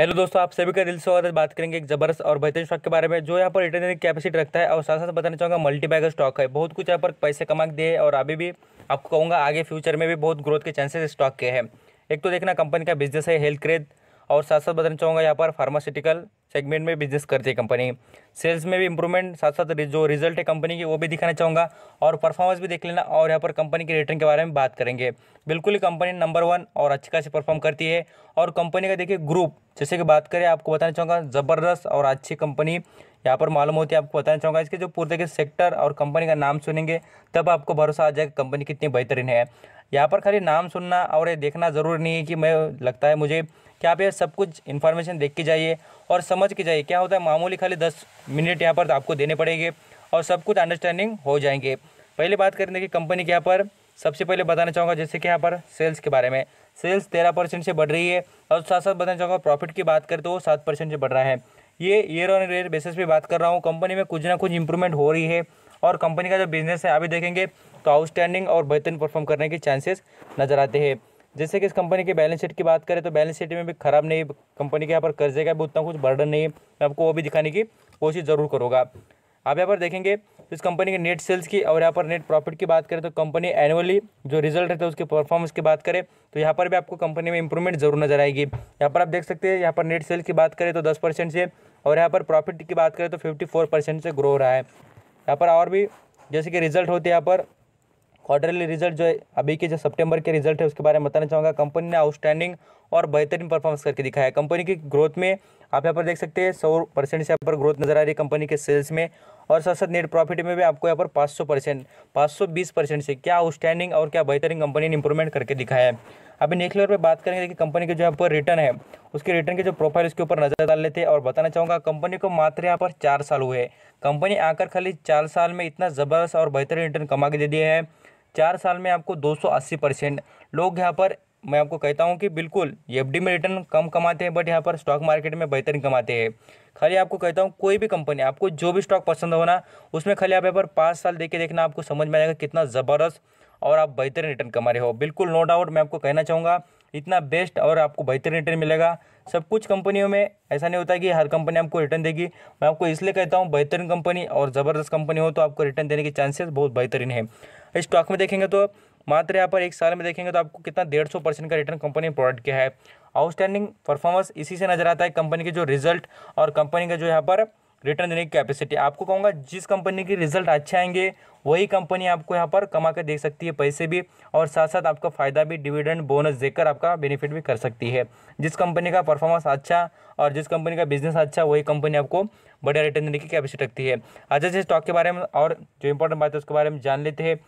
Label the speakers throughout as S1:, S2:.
S1: hello दोस्तों आप सभी का दिल से स्वागत बात करेंगे एक जबरदस्त और बेहतरीन स्टॉक के बारे में जो यहाँ पर रिटर्न कैपेसिटी रखता है और साथ साथ बताना चाहूँगा मल्टीबैगर स्टॉक है बहुत कुछ यहाँ पर पैसे कमा के दिए और अभी भी आपको कहूँगा आगे फ्यूचर में भी बहुत ग्रोथ के चांसेस स्टॉक के हैं एक तो देखना कंपनी का बिजनेस है हेल्थ क्रेड और साथ साथ बताना चाहूँगा यहाँ पर फार्मास्यूटिकल सेगमेंट में बिजनेस करती है कंपनी सेल्स में भी इंप्रूवमेंट साथ साथ जो रिजल्ट है कंपनी की वो भी दिखाना चाहूँगा और परफॉर्मेंस भी देख लेना और यहाँ पर कंपनी के रिटर्न के बारे में बात करेंगे बिल्कुल ही कंपनी नंबर वन और अच्छी खासी परफॉर्म करती है और कंपनी का देखिए ग्रुप जैसे कि बात करें आपको बताना चाहूँगा ज़बरदस्त और अच्छी कंपनी यहाँ पर मालूम होती है आपको बताना चाहूँगा इसके जो पूरे के सेक्टर और कंपनी का नाम सुनेंगे तब आपको भरोसा आ जाएगा कंपनी कितनी बेहतरीन है यहाँ पर खाली नाम सुनना और ये देखना ज़रूरी नहीं है कि मैं लगता है मुझे कि आप ये सब कुछ इन्फॉर्मेशन देख के जाइए और समझ के जाइए क्या होता है मामूली खाली दस मिनट यहाँ पर तो आपको देने पड़ेंगे और सब कुछ अंडरस्टैंडिंग हो जाएंगे पहले बात करें कि कंपनी के यहाँ पर सबसे पहले बताना चाहूँगा जैसे कि यहाँ पर सेल्स के बारे में सेल्स तेरह परसेंट से बढ़ रही है और साथ साथ बताना चाहूँगा प्रॉफिट की बात करें तो वो सात परसेंट से बढ़ रहा है ये ईयर ऑन ईयर बेसिस पे बात कर रहा हूँ कंपनी में कुछ ना कुछ इंप्रूवमेंट हो रही है और कंपनी का जो बिजनेस है अभी देखेंगे तो आउटस्टैंडिंग और बेहतरीन परफॉर्म करने के चांसेस नज़र आते हैं जैसे कि इस कंपनी के बैलेंस शीट की बात करें तो बैलेंस शीट में भी खराब नहीं कंपनी के यहाँ पर कर्जे का भी उतना कुछ बर्डन नहीं है मैं आपको वो भी दिखाने की कोशिश ज़रूर करूँगा आप यहाँ पर देखेंगे तो इस कंपनी के नेट सेल्स की और यहाँ पर नेट प्रॉफिट की बात करें तो कंपनी एनुअली जो रिजल्ट रहता है उसके परफॉर्मेंस की बात करें तो यहाँ पर भी आपको कंपनी में इंप्रूवमेंट जरूर नजर आएगी यहाँ पर आप देख सकते हैं यहाँ पर नेट सेल्स की बात करें तो दस परसेंट से और यहाँ पर प्रॉफिट की बात करें तो फिफ्टी फोर परसेंट से ग्रो रहा है यहाँ पर और भी जैसे कि रिजल्ट होते हैं यहाँ पर क्वार्टरली रिजल्ट जो है अभी के जो सितंबर के रिजल्ट है उसके बारे में बताना चाहूँगा कंपनी ने आउटस्टैंडिंग और बेहतरीन परफॉर्मेंस करके दिखाया है कंपनी की ग्रोथ में आप यहाँ पर देख सकते हैं सौ परसेंट से यहाँ पर ग्रोथ नजर आ रही है कंपनी के सेल्स में और साथ साथ नेट प्रॉफिट में भी आपको यहाँ पर 500 परसेंट पाँच परसेंट से क्या आउटस्टैंडिंग और क्या बेहतरीन कंपनी ने इंप्रूवमेंट करके दिखाया है अभी नेक्स्ट लेवल पे बात करेंगे कि कंपनी के जो यहाँ पर रिटर्न है उसके रिटर्न के जो प्रोफाइल उसके ऊपर नजर डाल लेते हैं और बताना चाहूँगा कंपनी को मात्र यहाँ पर चार साल हुए कंपनी आकर खाली चार साल में इतना ज़बरदस्त और बेहतरीन रिटर्न कमा के दे दिया है चार साल में आपको अस्सी परसेंट लोग यहाँ पर मैं आपको कहता हूँ कि बिल्कुल एफ में रिटर्न कम कमाते हैं बट यहाँ पर स्टॉक मार्केट में बेहतरीन कमाते हैं खाली आपको कहता हूँ कोई भी कंपनी आपको जो भी स्टॉक पसंद हो ना उसमें खाली आप यहाँ पर पाँच साल देख के देखना आपको समझ में आएगा कितना ज़बरदस्त और आप बेहतरीन रिटर्न कमा रहे हो बिल्कुल नो डाउट मैं आपको कहना चाहूँगा इतना बेस्ट और आपको बेहतरीन रिटर्न मिलेगा सब कुछ कंपनियों में ऐसा नहीं होता कि हर कंपनी आपको रिटर्न देगी मैं आपको इसलिए कहता हूँ बेहतरीन कंपनी और ज़बरदस्त कंपनी हो तो आपको रिटर्न देने के चांसेस बहुत बेहतरीन है इस स्टॉक में देखेंगे तो मात्र यहाँ पर एक साल में देखेंगे तो आपको कितना डेढ़ सौ परसेंट का रिटर्न कंपनी प्रोडक्ट किया है आउटस्टैंडिंग परफॉर्मेंस इसी से नजर आता है कंपनी के जो रिजल्ट और कंपनी का जो यहाँ पर रिटर्न देने की कैपेसिटी आपको कहूँगा जिस कंपनी के रिजल्ट अच्छे आएंगे वही कंपनी आपको यहाँ पर कमा कर देख सकती है पैसे भी और साथ साथ आपका फ़ायदा भी डिविडेंड बोनस देकर आपका बेनिफिट भी कर सकती है जिस कंपनी का परफॉर्मेंस अच्छा और जिस कंपनी का बिजनेस अच्छा वही कंपनी आपको बढ़िया रिटर्न देने की कैपेसिटी रखती है अच्छा जिस स्टॉक के बारे में और जो इंपॉर्टेंट बात है उसके बारे में जान लेते हैं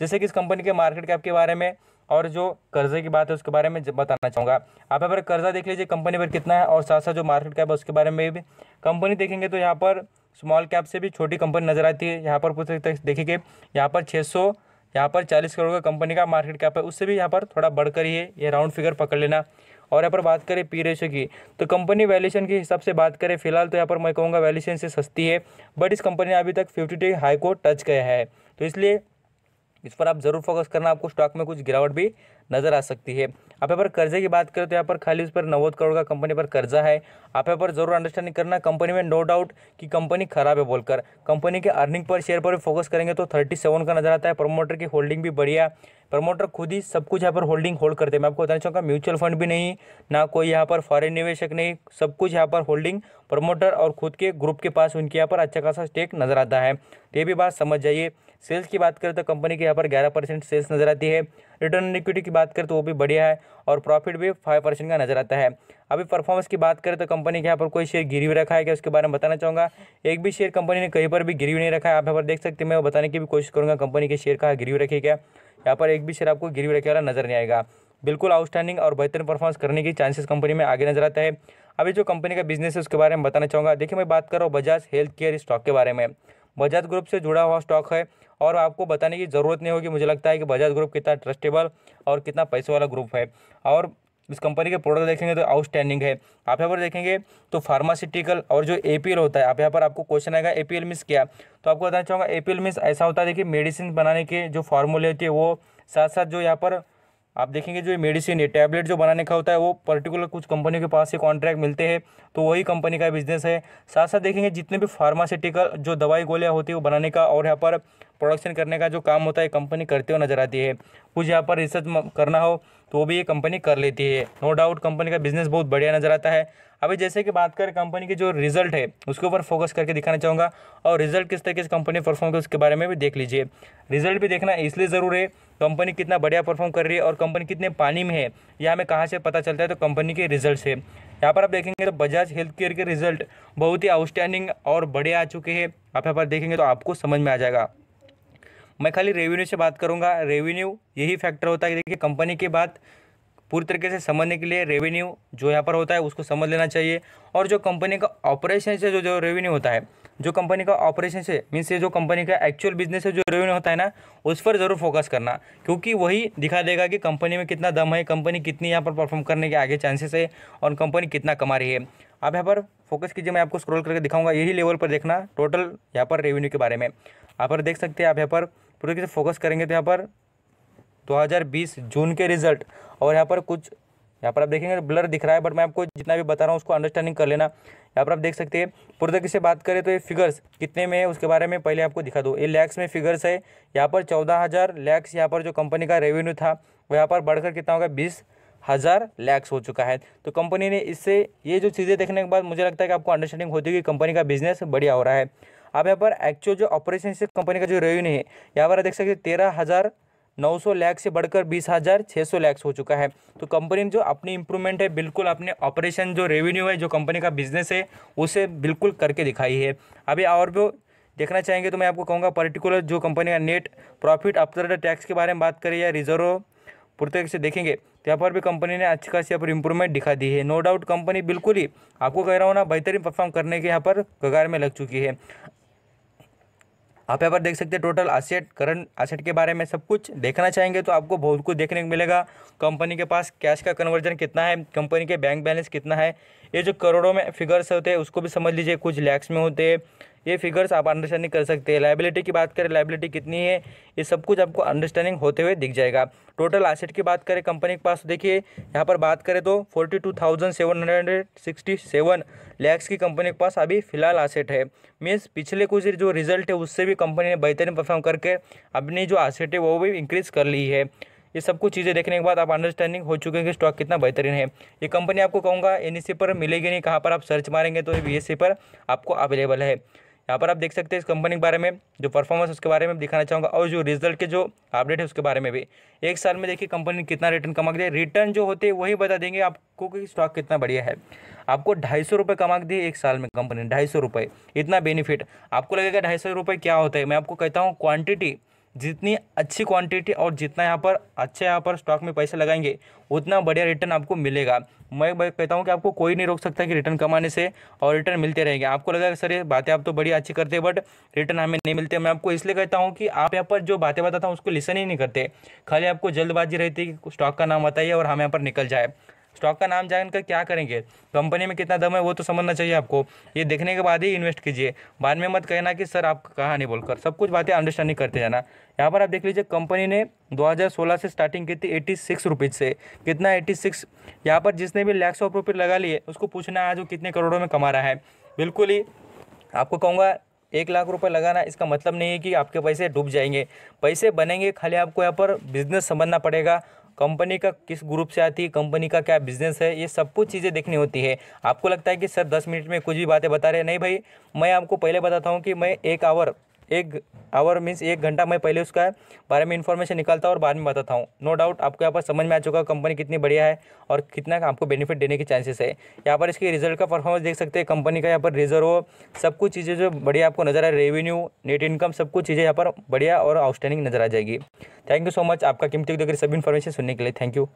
S1: जैसे कि इस कंपनी के मार्केट कैप के बारे में और जो कर्जे की बात है उसके बारे में बताना चाहूँगा आप यहाँ पर कर्जा देख लीजिए कंपनी पर कितना है और साथ साथ जो मार्केट कैप है उसके बारे में भी कंपनी देखेंगे तो यहाँ पर स्मॉल कैप से भी छोटी कंपनी नजर आती है यहाँ पर कुछ देखेंगे यहाँ पर छः सौ यहाँ पर चालीस करोड़ का कंपनी का मार्केट कैप है उससे भी यहाँ पर थोड़ा बढ़कर ही है ये राउंड फिगर पकड़ लेना और यहाँ पर बात करें पी रेशो की तो कंपनी वैल्यूशन के हिसाब से बात करें फिलहाल तो यहाँ पर मैं कहूँगा वैल्यूशन से सस्ती है बट इस कंपनी ने अभी तक फिफ्टी डे हाई को टच किया है तो इसलिए इस पर आप ज़रूर फोकस करना आपको स्टॉक में कुछ गिरावट भी नज़र आ सकती है आप यहाँ पर कर्जे की बात करें तो यहाँ पर खाली उस पर नवोद करोड़ का कंपनी पर कर्जा है आप यहाँ पर ज़रूर अंडरस्टैंडिंग करना कंपनी में नो डाउट कि कंपनी खराब है बोलकर कंपनी के अर्निंग पर शेयर पर भी फोकस करेंगे तो थर्टी सेवन का नज़र आता है प्रमोटर की होल्डिंग भी बढ़िया प्रमोटर खुद ही सब कुछ यहाँ पर होल्डिंग होल्ड करते हैं मैं आपको बताना चाहूँगा म्यूचुअल फंड भी नहीं ना कोई यहाँ पर फॉरन निवेशक नहीं सब कुछ यहाँ पर होल्डिंग प्रमोटर और खुद के ग्रुप के पास उनके यहाँ पर अच्छा खासा स्टेक नज़र आता है तो ये भी बात समझ जाइए सेल्स की बात करें तो कंपनी के यहाँ पर ग्यारह परसेंट सेल्स नज़र आती है रिटर्न ऑन इक्विटी की बात करें तो वो भी बढ़िया है और प्रॉफिट भी फाइव परसेंट का नज़र आता है अभी परफॉर्मेंस की बात करें तो कंपनी के यहाँ पर कोई शेयर गिरी हुई रखा है क्या उसके बारे में बताना चाहूँगा एक भी शेयर कंपनी ने कहीं पर भी गिरी नहीं रखा है आप यहाँ पर देख सकते हैं मैं बताने की भी कोशिश करूँगा कंपनी के शेयर कहाँ गिरी रखे क्या यहाँ पर एक भी शेयर आपको गिरी रखे वाला नज़र नहीं आएगा बिल्कुल आउटस्टैंडिंग और बेहतर परफॉर्मेंस करने की चांसेस कंपनी में आगे नजर आता है अभी जो कंपनी का बिजनेस है उसके बारे में बताना चाहूँगा देखिए मैं बात कर रहा हूँ बजाज हेल्थ केयर स्टॉक के बारे में बजाज ग्रुप से जुड़ा हुआ स्टॉक है और आपको बताने की ज़रूरत नहीं होगी मुझे लगता है कि बजाज ग्रुप कितना ट्रस्टेबल और कितना पैसे वाला ग्रुप है और इस कंपनी के प्रोडक्ट देखेंगे तो आउटस्टैंडिंग है आप यहाँ पर देखेंगे तो फार्मास्यूटिकल और जो ए होता है आप यहाँ पर आपको क्वेश्चन आएगा ए पी क्या तो आपको बताना चाहूँगा ए पी ऐसा होता है देखिए मेडिसिन बनाने के जो फार्मूले होती है वो साथ साथ जो यहाँ पर आप देखेंगे जो ये मेडिसिन है टैबलेट जो बनाने का होता है वो पर्टिकुलर कुछ कंपनियों के पास से कॉन्ट्रैक्ट मिलते हैं तो वही कंपनी का बिजनेस है साथ साथ देखेंगे जितने भी फार्मास्यूटिकल जो दवाई गोलियाँ होती है वो बनाने का और यहाँ पर प्रोडक्शन करने का जो काम होता है कंपनी करते हुए नजर आती है कुछ यहाँ पर रिसर्च करना हो तो वो भी ये कंपनी कर लेती है नो डाउट कंपनी का बिजनेस बहुत बढ़िया नज़र आता है अभी जैसे कि बात करें कंपनी की जो रिजल्ट है उसके ऊपर फोकस करके दिखाना चाहूँगा और रिजल्ट किस तरीके से कंपनी परफॉर्म कर उसके बारे में भी देख लीजिए रिजल्ट भी देखना इसलिए ज़रूर है कंपनी कितना बढ़िया परफॉर्म कर रही है और कंपनी कितने पानी में है यह हमें कहाँ से पता चलता है तो कंपनी के रिजल्ट से यहाँ पर आप देखेंगे तो बजाज हेल्थ केयर के रिजल्ट बहुत ही आउटस्टैंडिंग और बढ़िया आ चुके हैं आप यहाँ पर देखेंगे तो आपको समझ में आ जाएगा मैं खाली रेवेन्यू से बात करूँगा रेवेन्यू यही फैक्टर होता है देखिए कंपनी की बात पूरी तरीके से समझने के लिए रेवेन्यू जो यहाँ पर होता है उसको समझ लेना चाहिए और जो कंपनी का ऑपरेशन से जो जो रेवेन्यू होता है जो कंपनी का ऑपरेशन से मीन्स ये जो कंपनी का एक्चुअल बिजनेस से जो रेवेन्यू होता है ना उस पर ज़रूर फोकस करना क्योंकि वही दिखा देगा कि कंपनी में कितना दम है कंपनी कितनी यहाँ पर परफॉर्म करने के आगे चांसेस है और कंपनी कितना कमा रही है आप यहाँ पर फोकस कीजिए मैं आपको स्क्रोल करके दिखाऊंगा यही लेवल पर देखना टोटल यहाँ पर रेवेन्यू के बारे में यहाँ पर देख सकते हैं आप यहाँ पर पूरे तरीके से फोकस करेंगे तो यहाँ पर 2020 जून के रिजल्ट और यहाँ पर कुछ यहाँ पर आप देखेंगे ब्लर दिख रहा है बट मैं आपको जितना भी बता रहा हूँ उसको अंडरस्टैंडिंग कर लेना यहाँ पर आप देख सकते हैं पूरे तरीके से बात करें तो ये फिगर्स कितने में है उसके बारे में पहले आपको दिखा दो ये लैक्स में फिगर्स है यहाँ पर चौदह हज़ार लैक्स यहाँ पर जो कंपनी का रेवेन्यू था वो यहाँ पर बढ़कर कितना होगा बीस हज़ार लैक्स हो चुका है तो कंपनी ने इससे ये जो चीज़ें देखने के बाद मुझे लगता है कि आपको अंडरस्टैंडिंग होती है कि कंपनी का बिजनेस बढ़िया हो रहा है आप यहाँ पर एक्चुअल जो ऑपरेशन से कंपनी का जो रेवेन्यू है यहाँ पर देख सकते हैं तेरह हज़ार नौ सौ लैक्स से बढ़कर बीस हज़ार छः सौ लैक्स हो चुका है तो कंपनी जो अपनी इंप्रूवमेंट है बिल्कुल अपने ऑपरेशन जो रेवेन्यू है जो कंपनी का बिजनेस है उसे बिल्कुल करके दिखाई है अभी और भी देखना चाहेंगे तो मैं आपको कहूँगा पर्टिकुलर जो कंपनी का नेट प्रॉफिट आप टैक्स के बारे में बात करें या रिजर्व पूर्तक से देखेंगे तो यहाँ पर भी कंपनी ने अच्छी खासी यहाँ पर इंप्रूवमेंट दिखा दी है नो डाउट कंपनी बिल्कुल ही आपको कह रहा हूँ ना बेहतरीन परफॉर्म करने के यहाँ पर कगार में लग चुकी है आप यहाँ पर देख सकते हैं टोटल असेट करंट असेट के बारे में सब कुछ देखना चाहेंगे तो आपको बहुत कुछ देखने को मिलेगा कंपनी के पास कैश का कन्वर्जन कितना है कंपनी के बैंक बैलेंस कितना है ये जो करोड़ों में फिगर्स होते हैं उसको भी समझ लीजिए कुछ लैक्स में होते हैं ये फिगर्स आप अंडरस्टैंडिंग कर सकते हैं लाइबिलिटी की बात करें लाइबिलिटी कितनी है ये सब कुछ आपको अंडरस्टैंडिंग होते हुए दिख जाएगा टोटल एसेट की बात करें कंपनी के पास तो देखिए यहाँ पर बात करें तो forty two thousand seven hundred sixty seven lakhs की कंपनी के पास अभी फिलहाल एसेट है मीन्स पिछले कुछ जो रिजल्ट है उससे भी कंपनी ने बेहतरीन परफॉर्म करके अपनी जो एसेट है वो भी इंक्रीज़ कर ली है ये सब कुछ चीज़ें देखने के बाद आप अंडरस्टैंडिंग हो चुके हैं कि स्टॉक कितना बेहतरीन है ये कंपनी आपको कहूँगा एन पर मिलेगी नहीं कहाँ पर आप सर्च मारेंगे तो ये बी e पर आपको अवेलेबल है यहाँ पर आप देख सकते हैं इस कंपनी के बारे में जो परफॉर्मेंस उसके बारे में दिखाना चाहूँगा और जो रिजल्ट के जो अपडेट है उसके बारे में भी एक साल में देखिए कंपनी कितना रिटर्न कमा के रिटर्न जो होते हैं वही बता देंगे आपको कि स्टॉक कितना बढ़िया है आपको ढाई सौ रुपये कमा के दिए एक साल में कंपनी ढाई सौ रुपये इतना बेनिफिट आपको लगेगा ढाई सौ रुपये क्या होता है मैं आपको कहता हूँ क्वान्टिटी जितनी अच्छी क्वांटिटी और जितना यहाँ पर अच्छे यहाँ पर स्टॉक में पैसे लगाएंगे उतना बढ़िया रिटर्न आपको मिलेगा मैं कहता हूँ कि आपको कोई नहीं रोक सकता कि रिटर्न कमाने से और रिटर्न मिलते रहेंगे आपको लगा सर ये बातें आप तो बड़ी अच्छी करते हैं बट रिटर्न हमें नहीं मिलते मैं आपको इसलिए कहता हूँ कि आप यहाँ पर जो बातें बताता हूँ उसको लिसन ही नहीं करते खाली आपको जल्दबाजी रहती है कि स्टॉक का नाम बताइए और हम यहाँ पर निकल जाए स्टॉक का नाम जानकर क्या करेंगे कंपनी में कितना दम है वो तो समझना चाहिए आपको ये देखने के बाद ही इन्वेस्ट कीजिए बाद में मत कहना कि सर आप कहा नहीं बोलकर सब कुछ बातें अंडरस्टैंडिंग करते जाना यहाँ पर आप देख लीजिए कंपनी ने 2016 से स्टार्टिंग की थी एट्टी सिक्स रुपीज़ से कितना एट्टी सिक्स यहाँ पर जिसने भी लैक्स ऑफ रुपये लगा लिए उसको पूछना आज वो कितने करोड़ों में कमा रहा है बिल्कुल ही आपको कहूँगा एक लाख रुपए लगाना इसका मतलब नहीं है कि आपके पैसे डूब जाएंगे पैसे बनेंगे खाली आपको यहाँ पर बिजनेस समझना पड़ेगा कंपनी का किस ग्रुप से आती है कंपनी का क्या बिजनेस है ये सब कुछ चीज़ें देखनी होती है आपको लगता है कि सर दस मिनट में कुछ भी बातें बता रहे नहीं भाई मैं आपको पहले बताता हूँ कि मैं एक आवर एक आवर मीन्स एक घंटा मैं पहले उसका बारे में इन्फॉर्मेशन निकालता हूँ और बाद में बताता हूँ नो डाउट आपको यहाँ पर समझ में आ चुका कंपनी कितनी बढ़िया है और कितना आपको बेनिफिट देने के चांसेस है यहाँ पर इसके रिजल्ट का परफॉर्मेंस देख सकते हैं कंपनी का यहाँ पर रिजर्व सब कुछ चीज़ें जो बढ़िया आपको नजर आ रेवेन्यू नेट इनकम सब कुछ चीज़ें यहाँ पर बढ़िया और आउटस्टैंडिंग नजर आ जाएगी थैंक यू सो मच आपका कीमती सभी इन्फॉर्मेशन सुनने के लिए थैंक यू